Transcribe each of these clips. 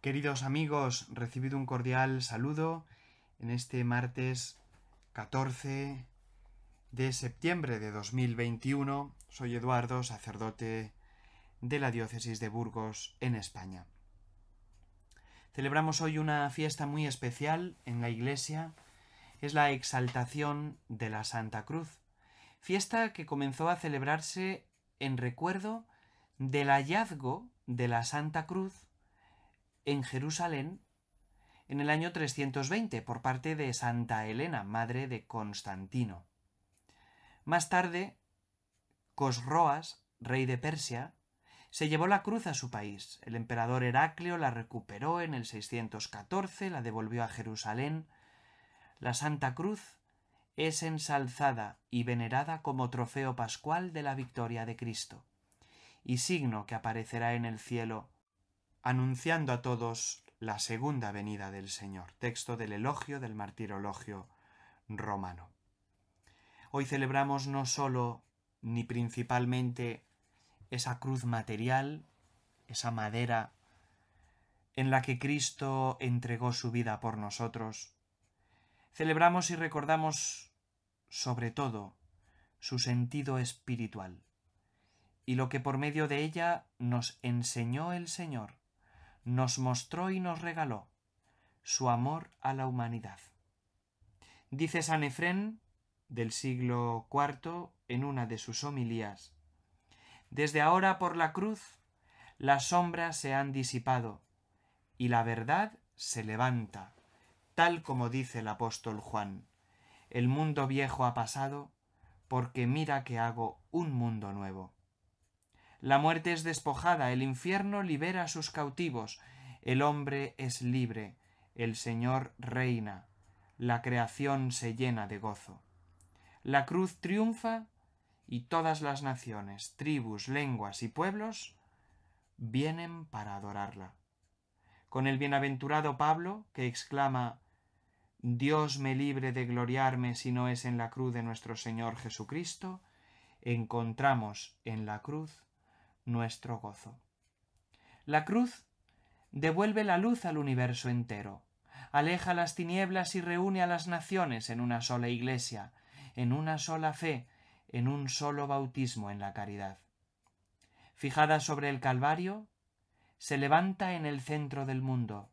Queridos amigos, recibido un cordial saludo en este martes 14 de septiembre de 2021. Soy Eduardo, sacerdote de la diócesis de Burgos, en España. Celebramos hoy una fiesta muy especial en la iglesia. Es la exaltación de la Santa Cruz, fiesta que comenzó a celebrarse en recuerdo del hallazgo de la Santa Cruz en Jerusalén en el año 320 por parte de Santa Elena, madre de Constantino. Más tarde, Cosroas, rey de Persia, se llevó la cruz a su país. El emperador Heraclio la recuperó en el 614, la devolvió a Jerusalén. La Santa Cruz es ensalzada y venerada como trofeo pascual de la victoria de Cristo y signo que aparecerá en el cielo anunciando a todos la segunda venida del Señor, texto del elogio del martirologio romano. Hoy celebramos no sólo ni principalmente esa cruz material, esa madera en la que Cristo entregó su vida por nosotros, celebramos y recordamos sobre todo su sentido espiritual y lo que por medio de ella nos enseñó el Señor nos mostró y nos regaló su amor a la humanidad. Dice San Efrén del siglo IV en una de sus homilías, Desde ahora por la cruz las sombras se han disipado y la verdad se levanta, tal como dice el apóstol Juan. El mundo viejo ha pasado porque mira que hago un mundo nuevo. La muerte es despojada, el infierno libera a sus cautivos, el hombre es libre, el Señor reina, la creación se llena de gozo. La cruz triunfa y todas las naciones, tribus, lenguas y pueblos vienen para adorarla. Con el bienaventurado Pablo, que exclama Dios me libre de gloriarme si no es en la cruz de nuestro Señor Jesucristo, encontramos en la cruz nuestro gozo. La cruz devuelve la luz al universo entero, aleja las tinieblas y reúne a las naciones en una sola iglesia, en una sola fe, en un solo bautismo en la caridad. Fijada sobre el Calvario, se levanta en el centro del mundo.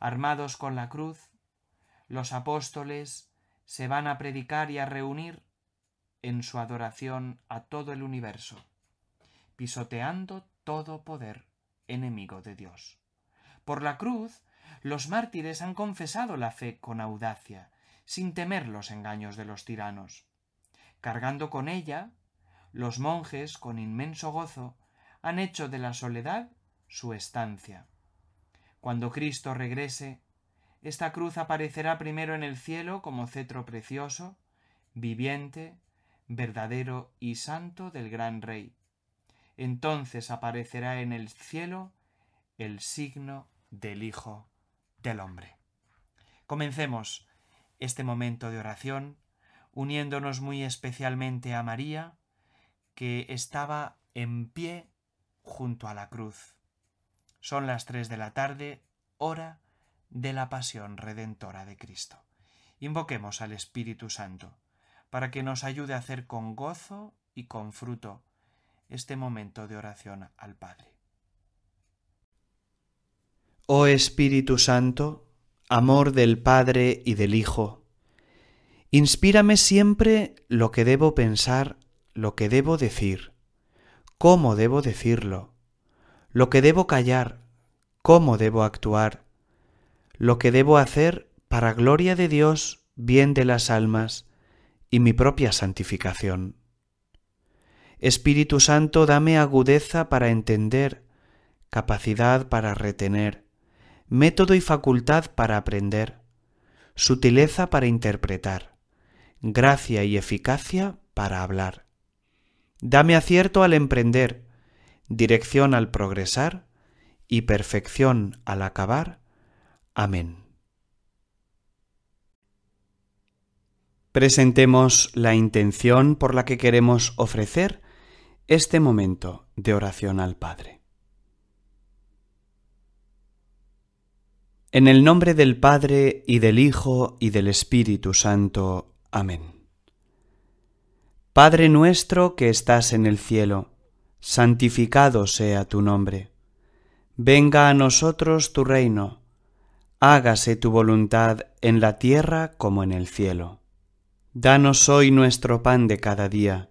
Armados con la cruz, los apóstoles se van a predicar y a reunir en su adoración a todo el universo pisoteando todo poder enemigo de Dios. Por la cruz, los mártires han confesado la fe con audacia, sin temer los engaños de los tiranos. Cargando con ella, los monjes, con inmenso gozo, han hecho de la soledad su estancia. Cuando Cristo regrese, esta cruz aparecerá primero en el cielo como cetro precioso, viviente, verdadero y santo del gran Rey, entonces aparecerá en el cielo el signo del Hijo del Hombre. Comencemos este momento de oración uniéndonos muy especialmente a María, que estaba en pie junto a la cruz. Son las tres de la tarde, hora de la pasión redentora de Cristo. Invoquemos al Espíritu Santo, para que nos ayude a hacer con gozo y con fruto este momento de oración al Padre. Oh Espíritu Santo, amor del Padre y del Hijo, inspírame siempre lo que debo pensar, lo que debo decir, cómo debo decirlo, lo que debo callar, cómo debo actuar, lo que debo hacer para gloria de Dios, bien de las almas y mi propia santificación. Espíritu Santo, dame agudeza para entender, capacidad para retener, método y facultad para aprender, sutileza para interpretar, gracia y eficacia para hablar. Dame acierto al emprender, dirección al progresar y perfección al acabar. Amén. Presentemos la intención por la que queremos ofrecer este momento de oración al Padre. En el nombre del Padre y del Hijo y del Espíritu Santo. Amén. Padre nuestro que estás en el cielo, santificado sea tu nombre. Venga a nosotros tu reino. Hágase tu voluntad en la tierra como en el cielo. Danos hoy nuestro pan de cada día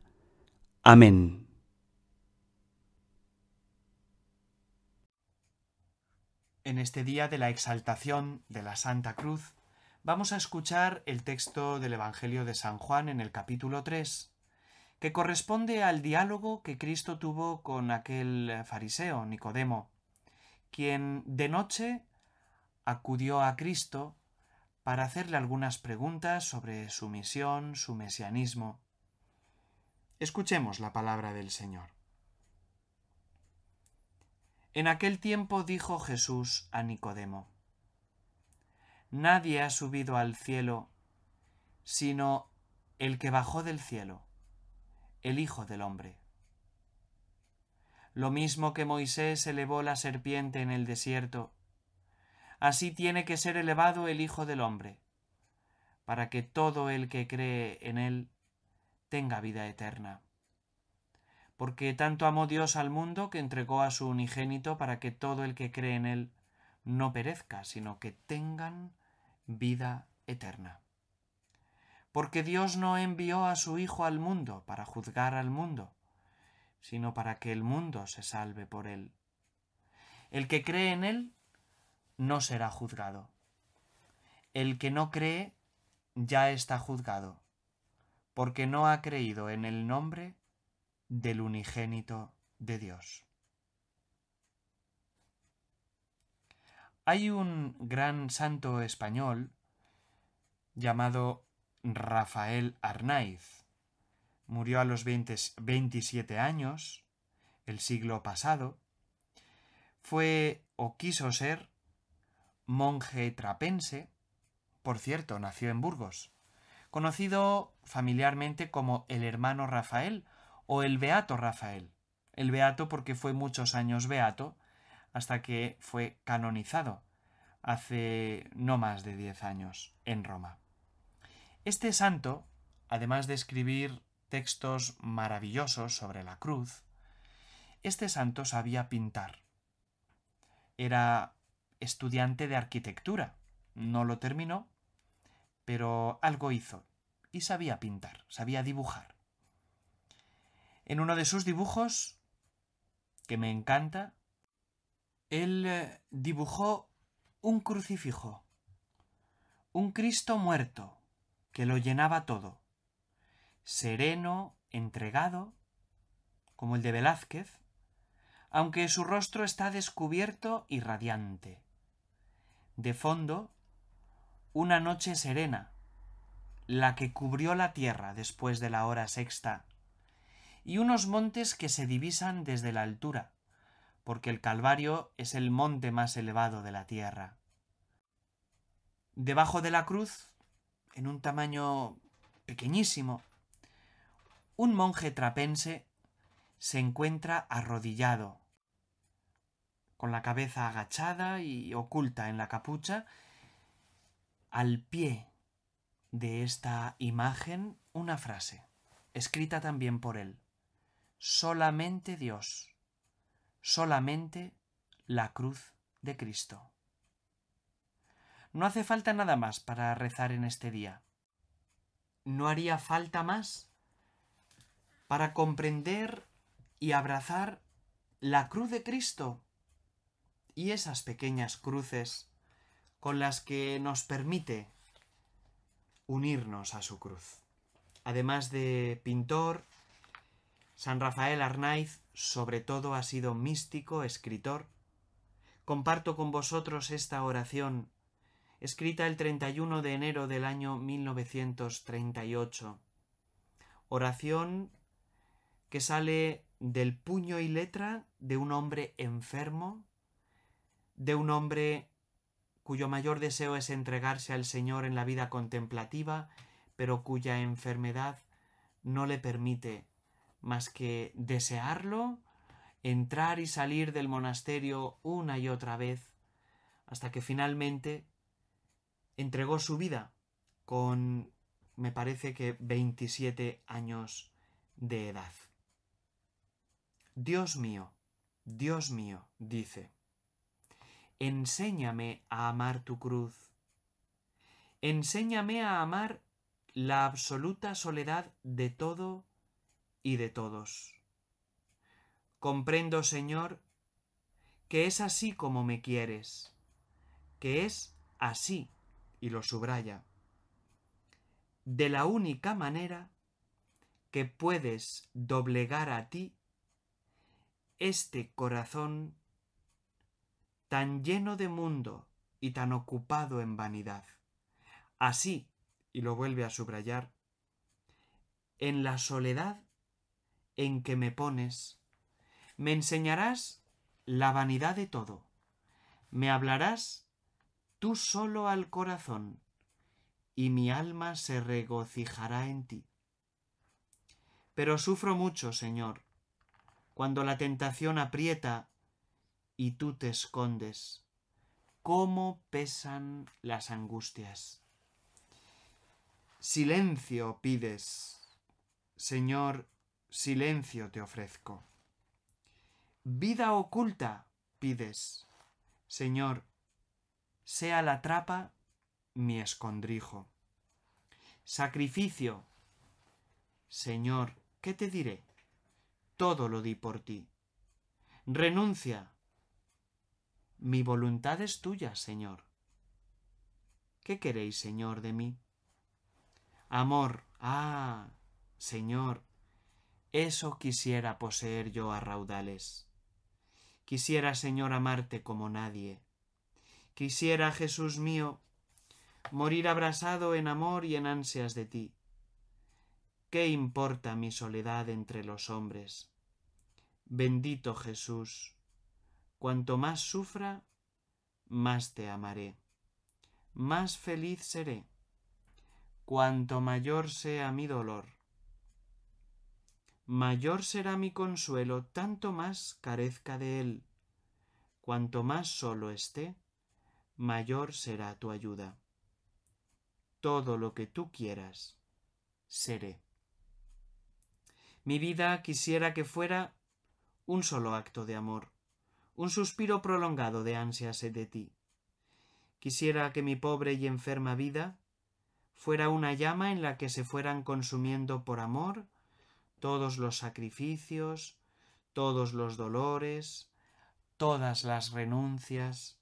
Amén. En este día de la exaltación de la Santa Cruz, vamos a escuchar el texto del Evangelio de San Juan en el capítulo 3, que corresponde al diálogo que Cristo tuvo con aquel fariseo, Nicodemo, quien de noche acudió a Cristo para hacerle algunas preguntas sobre su misión, su mesianismo. Escuchemos la palabra del Señor. En aquel tiempo dijo Jesús a Nicodemo, Nadie ha subido al cielo sino el que bajó del cielo, el Hijo del Hombre. Lo mismo que Moisés elevó la serpiente en el desierto, así tiene que ser elevado el Hijo del Hombre, para que todo el que cree en él tenga vida eterna. Porque tanto amó Dios al mundo que entregó a su unigénito para que todo el que cree en él no perezca, sino que tengan vida eterna. Porque Dios no envió a su Hijo al mundo para juzgar al mundo, sino para que el mundo se salve por él. El que cree en él no será juzgado. El que no cree ya está juzgado, porque no ha creído en el nombre del unigénito de Dios. Hay un gran santo español llamado Rafael Arnaiz. Murió a los 27 años, el siglo pasado. Fue o quiso ser monje trapense. Por cierto, nació en Burgos conocido familiarmente como el hermano Rafael o el beato Rafael. El beato porque fue muchos años beato hasta que fue canonizado hace no más de 10 años en Roma. Este santo, además de escribir textos maravillosos sobre la cruz, este santo sabía pintar. Era estudiante de arquitectura. No lo terminó, pero algo hizo, y sabía pintar, sabía dibujar. En uno de sus dibujos, que me encanta, él eh, dibujó un crucifijo, un Cristo muerto, que lo llenaba todo, sereno, entregado, como el de Velázquez, aunque su rostro está descubierto y radiante. De fondo, una noche serena, la que cubrió la tierra después de la hora sexta, y unos montes que se divisan desde la altura, porque el Calvario es el monte más elevado de la tierra. Debajo de la cruz, en un tamaño pequeñísimo, un monje trapense se encuentra arrodillado, con la cabeza agachada y oculta en la capucha, al pie de esta imagen una frase, escrita también por él. Solamente Dios, solamente la cruz de Cristo. No hace falta nada más para rezar en este día. No haría falta más para comprender y abrazar la cruz de Cristo y esas pequeñas cruces con las que nos permite unirnos a su cruz. Además de pintor, San Rafael Arnaiz sobre todo ha sido místico, escritor. Comparto con vosotros esta oración, escrita el 31 de enero del año 1938. Oración que sale del puño y letra de un hombre enfermo, de un hombre cuyo mayor deseo es entregarse al Señor en la vida contemplativa, pero cuya enfermedad no le permite más que desearlo, entrar y salir del monasterio una y otra vez, hasta que finalmente entregó su vida con, me parece que, 27 años de edad. Dios mío, Dios mío, dice, enséñame a amar tu cruz. Enséñame a amar la absoluta soledad de todo y de todos. Comprendo, Señor, que es así como me quieres, que es así, y lo subraya, de la única manera que puedes doblegar a ti este corazón tan lleno de mundo y tan ocupado en vanidad. Así, y lo vuelve a subrayar, en la soledad en que me pones, me enseñarás la vanidad de todo, me hablarás tú solo al corazón, y mi alma se regocijará en ti. Pero sufro mucho, Señor, cuando la tentación aprieta y tú te escondes. ¿Cómo pesan las angustias? Silencio pides, Señor, silencio te ofrezco. Vida oculta pides, Señor, sea la trapa mi escondrijo. Sacrificio, Señor, ¿qué te diré? Todo lo di por ti. Renuncia, mi voluntad es tuya, Señor. ¿Qué queréis, Señor, de mí? Amor, ah, Señor, eso quisiera poseer yo a raudales. Quisiera, Señor, amarte como nadie. Quisiera, Jesús mío, morir abrasado en amor y en ansias de ti. ¿Qué importa mi soledad entre los hombres? Bendito Jesús, Cuanto más sufra, más te amaré, más feliz seré, cuanto mayor sea mi dolor. Mayor será mi consuelo, tanto más carezca de él. Cuanto más solo esté, mayor será tu ayuda. Todo lo que tú quieras, seré. Mi vida quisiera que fuera un solo acto de amor un suspiro prolongado de ansias de ti. Quisiera que mi pobre y enferma vida fuera una llama en la que se fueran consumiendo por amor todos los sacrificios, todos los dolores, todas las renuncias,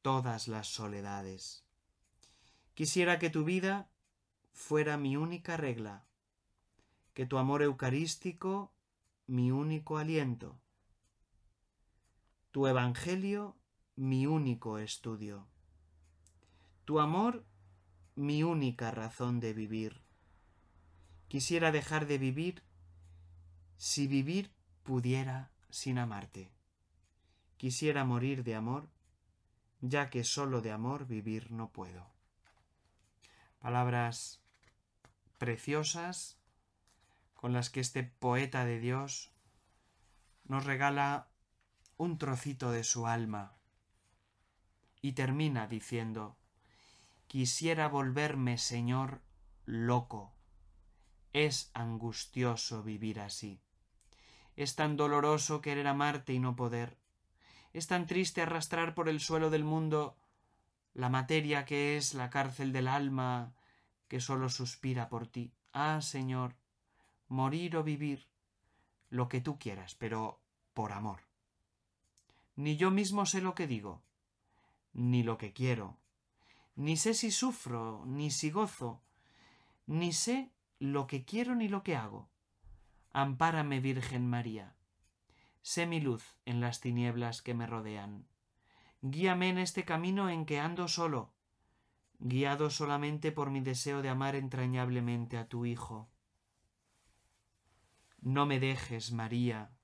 todas las soledades. Quisiera que tu vida fuera mi única regla, que tu amor eucarístico mi único aliento, tu Evangelio mi único estudio, tu amor mi única razón de vivir. Quisiera dejar de vivir si vivir pudiera sin amarte. Quisiera morir de amor, ya que solo de amor vivir no puedo. Palabras preciosas con las que este poeta de Dios nos regala un trocito de su alma. Y termina diciendo, Quisiera volverme, Señor, loco. Es angustioso vivir así. Es tan doloroso querer amarte y no poder. Es tan triste arrastrar por el suelo del mundo la materia que es la cárcel del alma que solo suspira por ti. Ah, Señor, morir o vivir, lo que tú quieras, pero por amor. Ni yo mismo sé lo que digo, ni lo que quiero, ni sé si sufro, ni si gozo, ni sé lo que quiero ni lo que hago. Ampárame, Virgen María. Sé mi luz en las tinieblas que me rodean. Guíame en este camino en que ando solo, guiado solamente por mi deseo de amar entrañablemente a tu Hijo. No me dejes, María,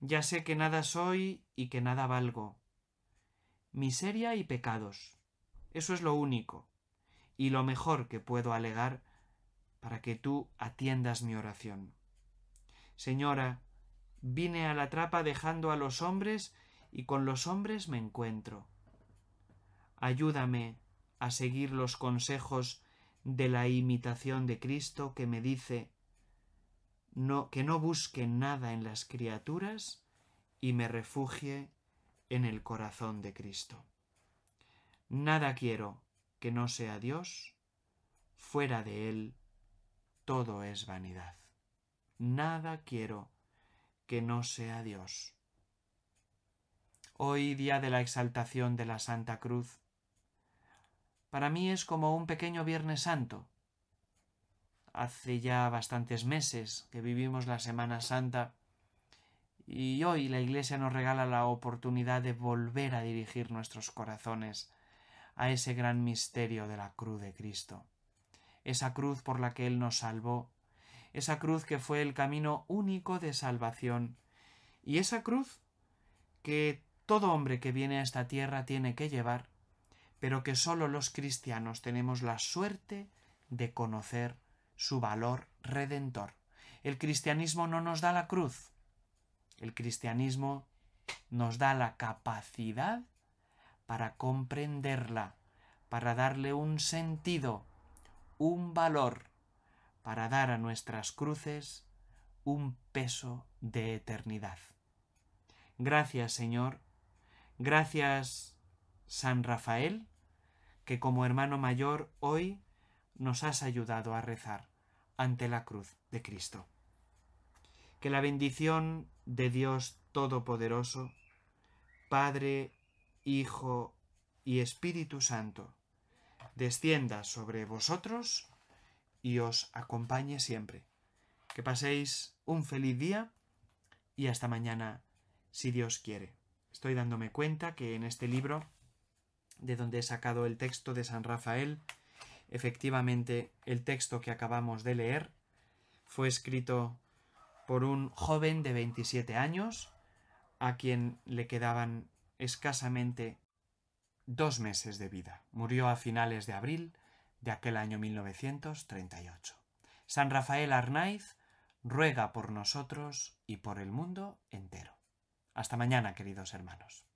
ya sé que nada soy y que nada valgo. Miseria y pecados. Eso es lo único y lo mejor que puedo alegar para que tú atiendas mi oración. Señora, vine a la trapa dejando a los hombres y con los hombres me encuentro. Ayúdame a seguir los consejos de la imitación de Cristo que me dice que no busque nada en las criaturas y me refugie en el corazón de Cristo. Nada quiero que no sea Dios, fuera de Él todo es vanidad. Nada quiero que no sea Dios. Hoy día de la exaltación de la Santa Cruz, para mí es como un pequeño Viernes Santo, hace ya bastantes meses que vivimos la Semana Santa y hoy la Iglesia nos regala la oportunidad de volver a dirigir nuestros corazones a ese gran misterio de la cruz de Cristo, esa cruz por la que Él nos salvó, esa cruz que fue el camino único de salvación y esa cruz que todo hombre que viene a esta tierra tiene que llevar, pero que solo los cristianos tenemos la suerte de conocer su valor redentor. El cristianismo no nos da la cruz. El cristianismo nos da la capacidad para comprenderla, para darle un sentido, un valor, para dar a nuestras cruces un peso de eternidad. Gracias Señor, gracias San Rafael, que como hermano mayor hoy nos has ayudado a rezar ante la cruz de Cristo. Que la bendición de Dios Todopoderoso, Padre, Hijo y Espíritu Santo, descienda sobre vosotros y os acompañe siempre. Que paséis un feliz día y hasta mañana, si Dios quiere. Estoy dándome cuenta que en este libro, de donde he sacado el texto de San Rafael, Efectivamente, el texto que acabamos de leer fue escrito por un joven de 27 años, a quien le quedaban escasamente dos meses de vida. Murió a finales de abril de aquel año 1938. San Rafael Arnaiz ruega por nosotros y por el mundo entero. Hasta mañana, queridos hermanos.